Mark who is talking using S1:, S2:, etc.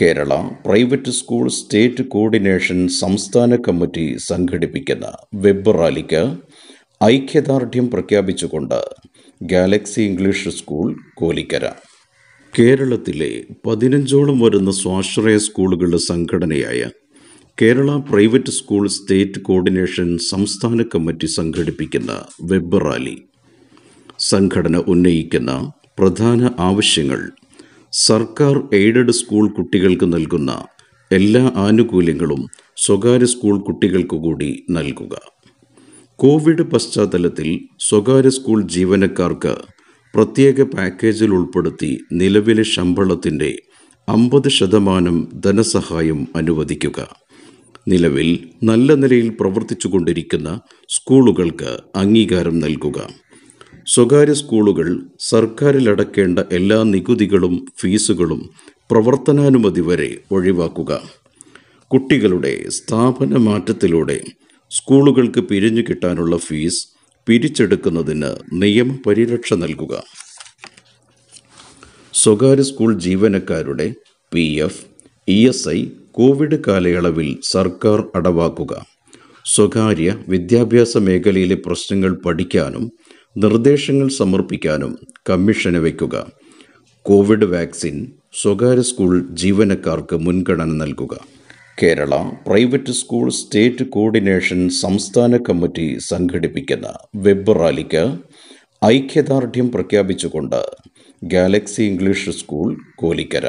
S1: Kerala private school state coordination സംസ്ഥാന കമ്മിറ്റി സംഘടിപ്പിക്കുന്ന വെബ് റാലിക്ക് ഐക്യദാർഢ്യം പ്രഖ്യാപിച്ചുകൊണ്ട് ഗാലക്സി ഇംഗ്ലീഷ് സ്കൂൾ കോലിക്കര കേരളത്തിലെ പതിനഞ്ചോളം വരുന്ന സ്വാശ്രയ സ്കൂളുകളുടെ സംഘടനയായ Kerala private school state coordination സംസ്ഥാന കമ്മിറ്റി സംഘടിപ്പിക്കുന്ന വെബ് റാലി സംഘടന ഉന്നയിക്കുന്ന പ്രധാന ആവശ്യങ്ങൾ സർക്കാർ എയ്ഡഡ് സ്കൂൾ കുട്ടികൾക്ക് നൽകുന്ന എല്ലാ ആനുകൂല്യങ്ങളും സ്വകാര്യ സ്കൂൾ കുട്ടികൾക്കു കൂടി നൽകുക കോവിഡ് പശ്ചാത്തലത്തിൽ സ്വകാര്യ സ്കൂൾ ജീവനക്കാർക്ക് പ്രത്യേക പാക്കേജിൽ ഉൾപ്പെടുത്തി നിലവിലെ ശമ്പളത്തിൻ്റെ അമ്പത് ശതമാനം ധനസഹായം അനുവദിക്കുക നിലവിൽ നല്ല നിലയിൽ പ്രവർത്തിച്ചുകൊണ്ടിരിക്കുന്ന സ്കൂളുകൾക്ക് അംഗീകാരം നൽകുക സ്വകാര്യ സ്കൂളുകൾ സർക്കാരിലടക്കേണ്ട എല്ലാ നികുതികളും ഫീസുകളും പ്രവർത്തനാനുമതി വരെ ഒഴിവാക്കുക കുട്ടികളുടെ സ്ഥാപന മാറ്റത്തിലൂടെ സ്കൂളുകൾക്ക് പിരിഞ്ഞു കിട്ടാനുള്ള ഫീസ് പിരിച്ചെടുക്കുന്നതിന് നിയമപരിരക്ഷ നൽകുക സ്വകാര്യ സ്കൂൾ ജീവനക്കാരുടെ P F E S I covid കാലയളവിൽ സർക്കാർ അടവാക്കുക സ്വകാര്യ വിദ്യാഭ്യാസ മേഖലയിലെ പ്രശ്നങ്ങൾ പഠിക്കാനും നിർദ്ദേശങ്ങൾ സമർപ്പിക്കാനും കമ്മീഷന് വയ്ക്കുക കോവിഡ് വാക്സിൻ സ്വകാര്യ സ്കൂൾ ജീവനക്കാർക്ക് മുൻഗണന നൽകുക Kerala private school state coordination സംസ്ഥാന കമ്മിറ്റി സംഘടിപ്പിക്കുന്ന വെബ് റാലിക്ക് ഐക്യദാർഢ്യം പ്രഖ്യാപിച്ചുകൊണ്ട് ഗാലക്സി ഇംഗ്ലീഷ് സ്കൂൾ കോലിക്കര